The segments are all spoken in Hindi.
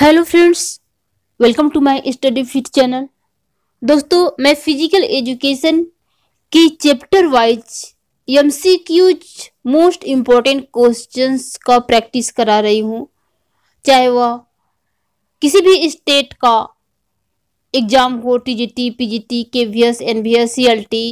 hello friends welcome to my study fit channel दोस्तों मैं फिजिकल एजुकेशन की chapter wise MCQs most important questions का प्रैक्टिस करा रही हूँ चाहे वह किसी भी स्टेट का एग्जाम हो T TGT S C L T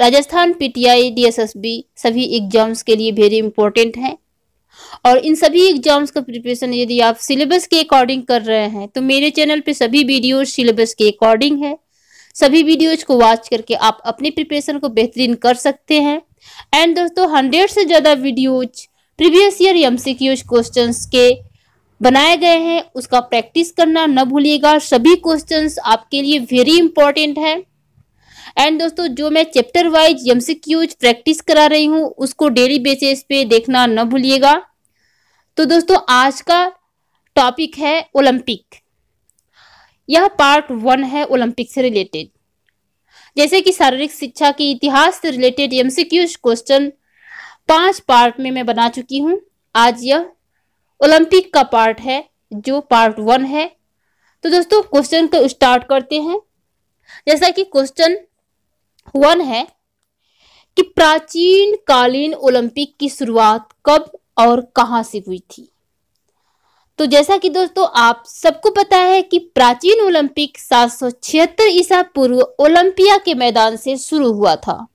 Rajasthan PTI DSSB सभी एग्जाम्स के लिए वेरी इंपॉर्टेंट हैं और इन सभी एग्जाम्स का प्रिपरेशन यदि आप सिलेबस के अकॉर्डिंग कर रहे हैं तो मेरे चैनल पे सभी वीडियोज सिलेबस के अकॉर्डिंग है सभी वीडियोज को वॉच करके आप अपने प्रिपरेशन को बेहतरीन कर सकते हैं एंड दोस्तों हंड्रेड से ज़्यादा videos previous year M C questions के बनाए गए हैं उसका प्रैक्टिस करना न भूलिएगा सभी क्वेश्चंस आपके लिए वेरी इंपॉर्टेंट है एंड दोस्तों जो मैं चैप्टर वाइज एमसीक्यूज प्रैक्टिस करा रही हूँ उसको डेली बेसिस पे देखना न भूलिएगा तो दोस्तों आज का टॉपिक है ओलंपिक यह पार्ट वन है ओलंपिक से रिलेटेड जैसे कि शारीरिक शिक्षा के इतिहास से रिलेटेड एमसीक्यूज क्वेश्चन पांच पार्ट में मैं बना चुकी हूँ आज यह ओलंपिक का पार्ट है जो पार्ट वन है तो दोस्तों क्वेश्चन को स्टार्ट करते हैं जैसा कि क्वेश्चन वन है कि प्राचीन कालीन ओलंपिक की शुरुआत कब और कहां से हुई थी तो जैसा कि दोस्तों आप सबको पता है कि प्राचीन ओलंपिक सात ईसा पूर्व ओलंपिया के मैदान से शुरू हुआ था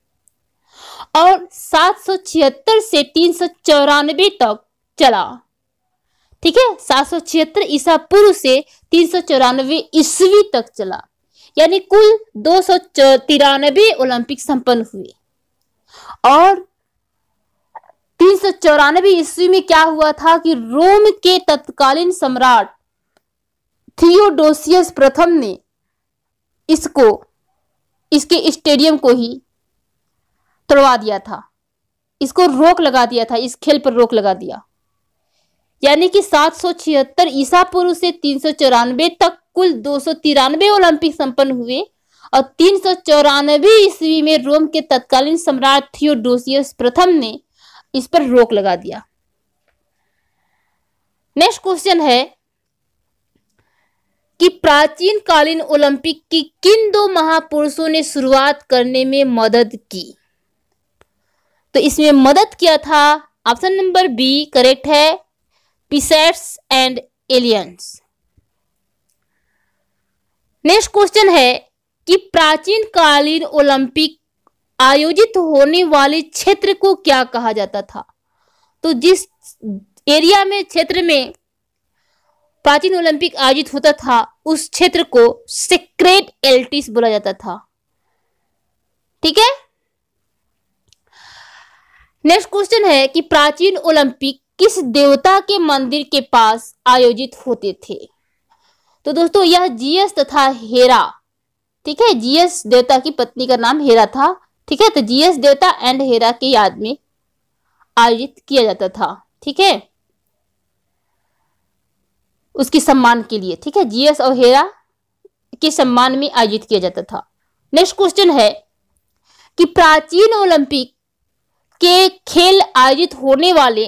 और सात से तीन तक चला ठीक है सात ईसा पूर्व से तीन ईस्वी तक चला यानी कुल दो सौ तिरानबे ओलंपिक संपन्न हुए और तीन सौ चौरानबे ईस्वी में क्या हुआ था कि रोम के तत्कालीन सम्राट थियोडोसियस प्रथम ने इसको इसके स्टेडियम को ही तोड़वा दिया था इसको रोक लगा दिया था इस खेल पर रोक लगा दिया यानी कि सात सौ छिहत्तर ईसा पूर्व से तीन सौ चौरानवे तक कुल दो ओलंपिक संपन्न हुए और तीन सौ चौरानवे ईस्वी में रोम के तत्कालीन सम्राट थियोडोसियस प्रथम ने इस पर रोक लगा दिया नेक्स्ट क्वेश्चन है कि प्राचीन कालीन ओलंपिक की किन दो महापुरुषों ने शुरुआत करने में मदद की तो इसमें मदद किया था ऑप्शन नंबर बी करेक्ट है Pisatans and Eleans next question है कि प्राचीन कालीन ओलंपिक आयोजित होने वाले क्षेत्र को क्या कहा जाता था तो जिस एरिया में क्षेत्र में प्राचीन ओलंपिक आयोजित होता था उस क्षेत्र को सेक्रेट एल्टिस बोला जाता था ठीक है नेक्स्ट क्वेश्चन है कि प्राचीन ओलंपिक किस देवता के मंदिर के पास आयोजित होते थे तो दोस्तों यह जीएस तथा हेरा ठीक है जीएस देवता की पत्नी का नाम हेरा था ठीक है तो जीएस देवता एंड हेरा की याद में आयोजित किया जाता था ठीक है उसकी सम्मान के लिए ठीक है जीएस और हेरा के सम्मान में आयोजित किया जाता था नेक्स्ट क्वेश्चन है कि प्राचीन ओलंपिक के खेल आयोजित होने वाले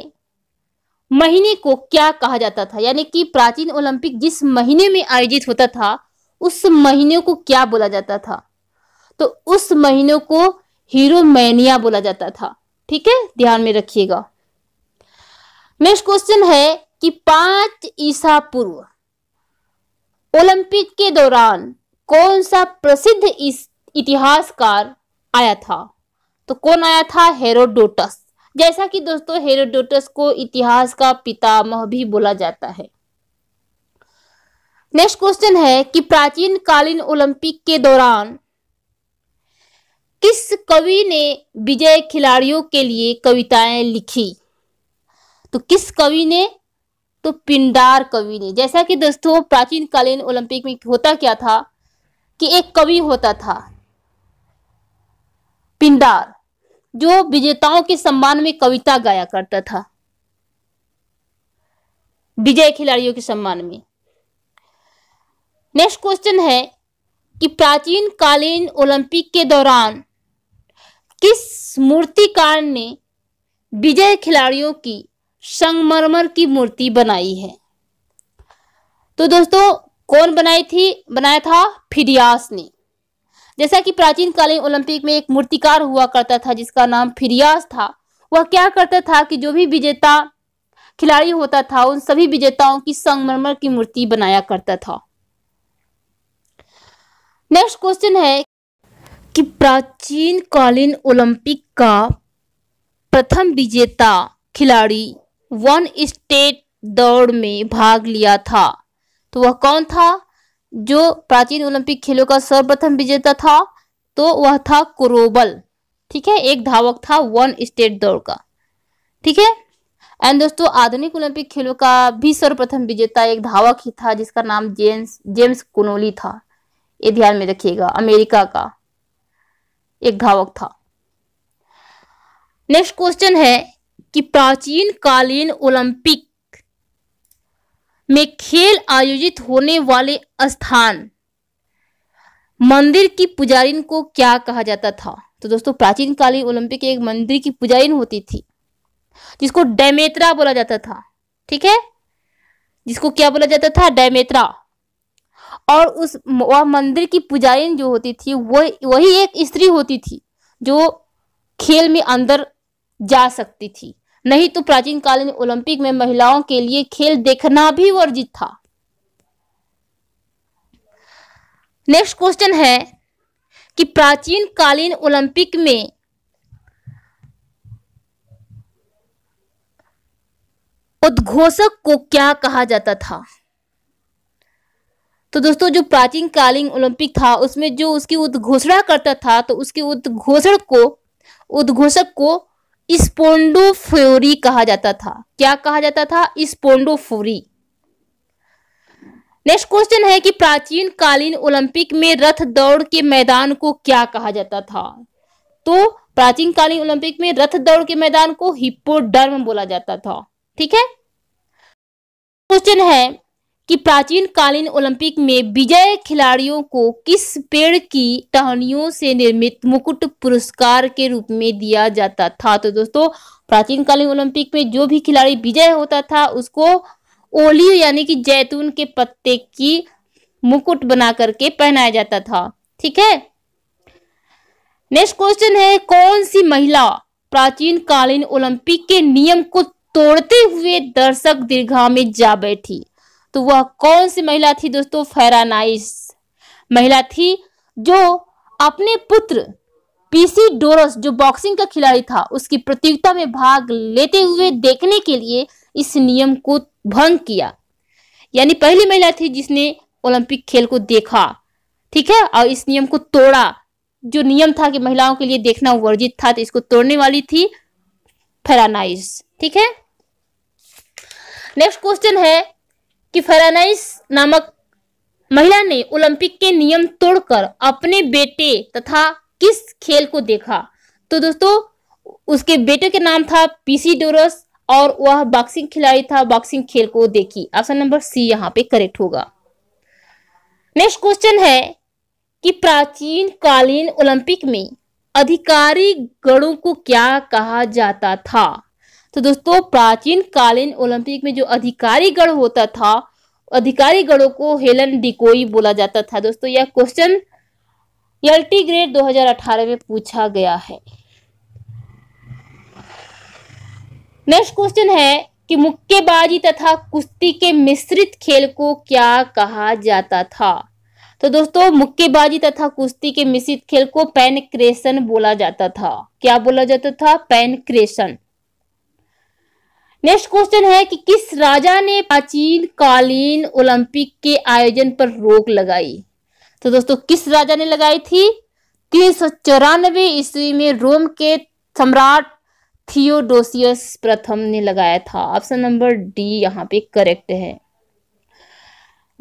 महीने को क्या कहा जाता था यानी कि प्राचीन ओलंपिक जिस महीने में आयोजित होता था उस महीने को क्या बोला जाता था तो उस महीने को हीरोमैनिया बोला जाता था ठीक है ध्यान में रखिएगा नेक्स्ट क्वेश्चन है कि पांच ईसा पूर्व ओलंपिक के दौरान कौन सा प्रसिद्ध इतिहासकार आया था तो कौन आया था हेरोडोटस जैसा कि दोस्तों हेरोडोटस को इतिहास का पितामह भी बोला जाता है नेक्स्ट क्वेश्चन है कि प्राचीन कालीन ओलंपिक के दौरान किस कवि ने विजय खिलाड़ियों के लिए कविताएं लिखी तो किस कवि ने तो पिंडार कवि ने जैसा कि दोस्तों प्राचीन कालीन ओलंपिक में होता क्या था कि एक कवि होता था पिंडार जो विजेताओं के सम्मान में कविता गाया करता था विजय खिलाड़ियों के सम्मान में नेक्स्ट क्वेश्चन है कि प्राचीन कालीन ओलंपिक के दौरान किस मूर्तिकार ने विजय खिलाड़ियों की संगमरमर की मूर्ति बनाई है तो दोस्तों कौन बनाई थी बनाया था फिरियास ने जैसा कि प्राचीन कालीन ओलंपिक में एक मूर्तिकार हुआ करता था जिसका नाम फिरियास था वह क्या करता था कि जो भी विजेता खिलाड़ी होता था उन सभी विजेताओं की संगमरमर की मूर्ति बनाया करता था नेक्स्ट क्वेश्चन है कि प्राचीन कालीन ओलंपिक का प्रथम विजेता खिलाड़ी वन स्टेट दौड़ में भाग लिया था तो वह कौन था जो प्राचीन ओलंपिक खेलों का सर्वप्रथम विजेता था तो वह था कुरोबल ठीक है एक धावक था वन स्टेट दौड़ का ठीक है एंड दोस्तों आधुनिक ओलंपिक खेलों का भी सर्वप्रथम विजेता एक धावक ही था जिसका नाम जेम्स जेम्स कुनोली था ये ध्यान में रखिएगा अमेरिका का एक धावक था नेक्स्ट क्वेश्चन है कि प्राचीन कालीन ओलंपिक में खेल आयोजित होने वाले स्थान मंदिर की पुजारिन को क्या कहा जाता था तो दोस्तों प्राचीन कालीन ओलंपिक एक मंदिर की पुजारिन होती थी जिसको डैमेत्रा बोला जाता था ठीक है जिसको क्या बोला जाता था डैमेत्रा और उस वह मंदिर की पुजारिन जो होती थी वह वही एक स्त्री होती थी जो खेल में अंदर जा सकती थी नहीं तो प्राचीन कालीन ओलंपिक में महिलाओं के लिए खेल देखना भी वर्जित था नेक्स्ट क्वेश्चन है कि प्राचीन कालीन ओलंपिक में उद्घोषक को क्या कहा जाता था तो दोस्तों जो प्राचीन कालीन ओलंपिक था उसमें जो उसकी उद्घोषणा करता था तो उसकी उद्घोषण को उद्घोषक को स्पोंडोफ्योरी कहा जाता था क्या कहा जाता था स्पोंडोफोरी नेक्स्ट क्वेश्चन है कि प्राचीन कालीन ओलंपिक में रथ दौड़ के मैदान को क्या कहा जाता था तो प्राचीन कालीन ओलंपिक में रथ दौड़ के मैदान को हिप्पोडर्म बोला जाता था ठीक है क्वेश्चन है कि प्राचीन कालीन ओलंपिक में विजय खिलाड़ियों को किस पेड़ की टहनियों से निर्मित मुकुट पुरस्कार के रूप में दिया जाता था तो दोस्तों प्राचीन कालीन ओलंपिक में जो भी खिलाड़ी विजय होता था उसको ओलियो यानी कि जैतून के पत्ते की मुकुट बना करके पहनाया जाता था ठीक है नेक्स्ट क्वेश्चन है कौन सी महिला प्राचीन कालीन ओलंपिक के नियम को तोड़ते हुए दर्शक दीर्घा में जा बैठी तो वह कौन सी महिला थी दोस्तों फेरानाइस महिला थी जो अपने पुत्र पीसी डोरस जो बॉक्सिंग का खिलाड़ी था उसकी प्रतियोगिता में भाग लेते हुए देखने के लिए इस नियम को भंग किया यानी पहली महिला थी जिसने ओलंपिक खेल को देखा ठीक है और इस नियम को तोड़ा जो नियम था कि महिलाओं के लिए देखना वर्जित था तो इसको तोड़ने वाली थी फेरानाइस ठीक है नेक्स्ट क्वेश्चन है कि फरानाइस नामक महिला ने ओलंपिक के नियम तोड़कर अपने बेटे तथा किस खेल को देखा तो दोस्तों उसके बेटे के नाम था पीसी डोरस और वह बॉक्सिंग खिलाड़ी था बॉक्सिंग खेल को देखी ऑप्शन नंबर सी यहाँ पे करेक्ट होगा नेक्स्ट क्वेश्चन है कि प्राचीन कालीन ओलंपिक में अधिकारी गणों को क्या कहा जाता था तो दोस्तों प्राचीन कालीन ओलंपिक में जो अधिकारी गण होता था अधिकारी गणों को हेलन डिकोई बोला जाता था दोस्तों यह क्वेश्चन एल्टी ग्रेड 2018 में पूछा गया है नेक्स्ट क्वेश्चन है कि मुक्केबाजी तथा कुश्ती के मिश्रित खेल को क्या कहा जाता था तो दोस्तों मुक्केबाजी तथा कुश्ती के मिश्रित खेल को पेनक्रेशन बोला जाता था क्या बोला जाता था पेनक्रेशन नेक्स्ट क्वेश्चन है कि किस राजा ने प्राचीन कालीन ओलंपिक के आयोजन पर रोक लगाई तो दोस्तों किस राजा ने लगाई थी तीन सौ चौरानवे ईस्वी में रोम के सम्राट थियोडोसियस प्रथम ने लगाया था ऑप्शन नंबर डी यहाँ पे करेक्ट है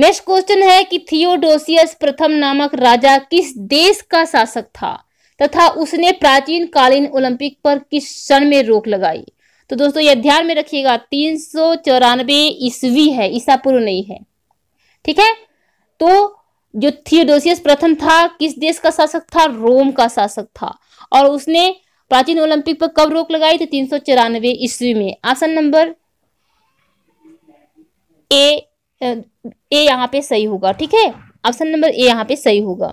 नेक्स्ट क्वेश्चन है कि थियोडोसियस प्रथम नामक राजा किस देश का शासक था तथा उसने प्राचीन कालीन ओलंपिक पर किस क्षण में रोक लगाई तो दोस्तों ये ध्यान में रखिएगा तीन सौ चौरानवे ईस्वी है ईसा पूर्व नहीं है ठीक है तो जो थियोडोसियस प्रथम था किस देश का शासक था रोम का शासक था और उसने प्राचीन ओलंपिक पर कब रोक लगाई थी तीन सौ चौरानवे ईस्वी में आसन नंबर ए ए यहाँ पे सही होगा ठीक है ऑप्शन नंबर ए यहाँ पे सही होगा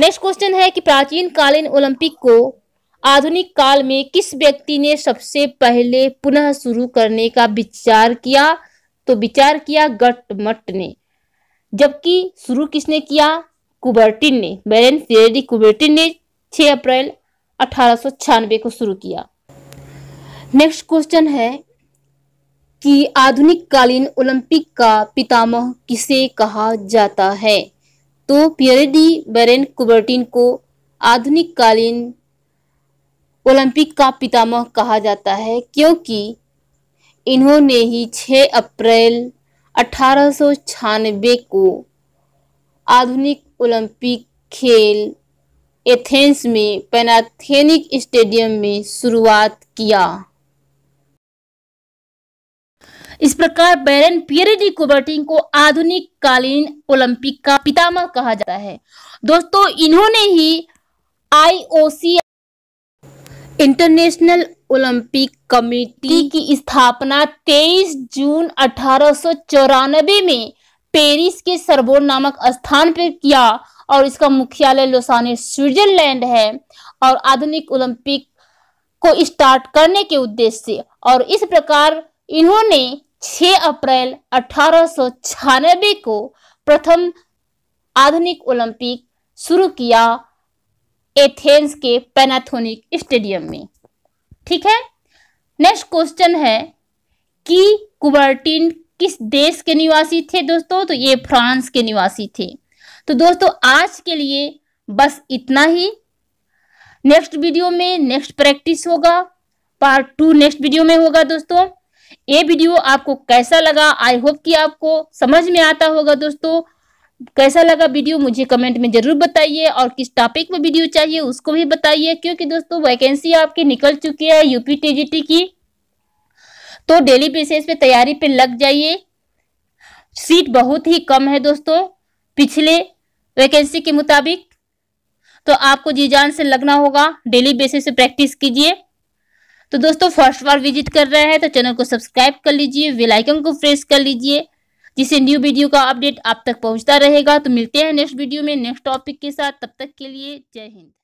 नेक्स्ट क्वेश्चन है कि प्राचीन कालीन ओलंपिक को आधुनिक काल में किस व्यक्ति ने सबसे पहले पुनः शुरू करने का विचार किया तो विचार किया गटमट ने जबकि शुरू किसने किया कुबर्टिन ने बैरन फ्रेडरिक कुबर्टिन ने 6 अप्रैल अठारह को शुरू किया नेक्स्ट क्वेश्चन है कि आधुनिक कालीन ओलंपिक का पितामह किसे कहा जाता है तो पियरेडी बैरन कुबर्टिन को आधुनिक कालीन ओलंपिक का पितामह कहा जाता है क्योंकि इन्होंने ही 6 अप्रैल अठारह को आधुनिक ओलंपिक खेल एथेंस में पैनाथेनिक स्टेडियम में शुरुआत किया इस प्रकार बैरन पियरे डी कुबर्टिन को आधुनिक कालीन ओलंपिक का पितामह कहा जाता है दोस्तों इन्होंने ही आईओसी इंटरनेशनल ओलंपिक कमेटी की स्थापना 23 जून अठारह में पेरिस के सरबोर नामक स्थान पर किया और इसका मुख्यालय लोसाने स्विट्जरलैंड है और आधुनिक ओलंपिक को स्टार्ट करने के उद्देश्य से और इस प्रकार इन्होंने 6 अप्रैल अठारह को प्रथम आधुनिक ओलंपिक शुरू किया एथेंस के पैनाथोनिक स्टेडियम में ठीक है नेक्स्ट क्वेश्चन है कि कुबर्टिन किस देश के निवासी थे दोस्तों तो ये फ्रांस के निवासी थे तो दोस्तों आज के लिए बस इतना ही नेक्स्ट वीडियो में नेक्स्ट प्रैक्टिस होगा पार्ट टू नेक्स्ट वीडियो में होगा दोस्तों ये वीडियो आपको कैसा लगा आई होप कि आपको समझ में आता होगा दोस्तों कैसा लगा वीडियो मुझे कमेंट में ज़रूर बताइए और किस टॉपिक पर वीडियो चाहिए उसको भी बताइए क्योंकि दोस्तों वैकेंसी आपकी निकल चुकी है यूपी टीजीटी की तो डेली बेसिस पे तैयारी पे लग जाइए सीट बहुत ही कम है दोस्तों पिछले वैकेंसी के मुताबिक तो आपको जी जान से लगना होगा डेली बेसिस पे प्रैक्टिस कीजिए तो दोस्तों फर्स्ट बार विजिट कर रहे हैं तो चैनल को सब्सक्राइब कर लीजिए बेल आइकन को प्रेस कर लीजिए जिससे न्यू वीडियो का अपडेट आप तक पहुंचता रहेगा तो मिलते हैं नेक्स्ट वीडियो में नेक्स्ट टॉपिक के साथ तब तक के लिए जय हिंद